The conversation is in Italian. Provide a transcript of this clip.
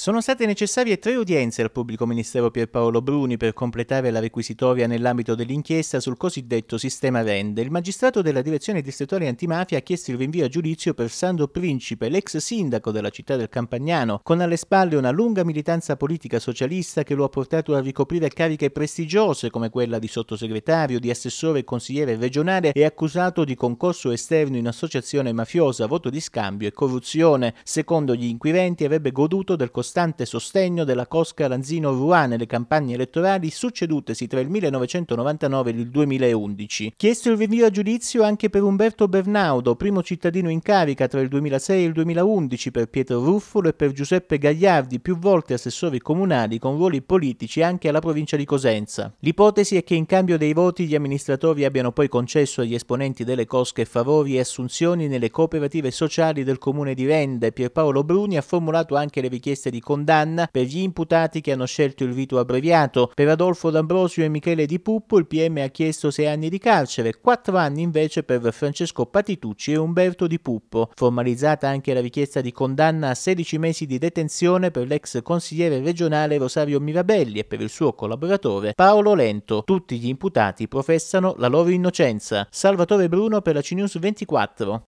Sono state necessarie tre udienze al pubblico ministero Pierpaolo Bruni per completare la requisitoria nell'ambito dell'inchiesta sul cosiddetto sistema Rende. Il magistrato della direzione distrettuale antimafia ha chiesto il rinvio a giudizio per Sandro Principe, l'ex sindaco della città del Campagnano, con alle spalle una lunga militanza politica socialista che lo ha portato a ricoprire cariche prestigiose come quella di sottosegretario, di assessore e consigliere regionale e accusato di concorso esterno in associazione mafiosa, voto di scambio e corruzione. Secondo gli inquirenti avrebbe goduto del costo costante sostegno della Cosca Lanzino Ruà nelle campagne elettorali succedutesi tra il 1999 e il 2011. Chiesto il rinvio a giudizio anche per Umberto Bernaudo, primo cittadino in carica tra il 2006 e il 2011 per Pietro Ruffolo e per Giuseppe Gagliardi, più volte assessori comunali con ruoli politici anche alla provincia di Cosenza. L'ipotesi è che in cambio dei voti gli amministratori abbiano poi concesso agli esponenti delle cosche favori e assunzioni nelle cooperative sociali del comune di Rende. Pierpaolo Bruni ha formulato anche le richieste di di condanna per gli imputati che hanno scelto il rito abbreviato. Per Adolfo D'Ambrosio e Michele Di Puppo il PM ha chiesto 6 anni di carcere, 4 anni invece per Francesco Patitucci e Umberto Di Puppo. Formalizzata anche la richiesta di condanna a 16 mesi di detenzione per l'ex consigliere regionale Rosario Mirabelli e per il suo collaboratore Paolo Lento. Tutti gli imputati professano la loro innocenza. Salvatore Bruno per la CNews 24.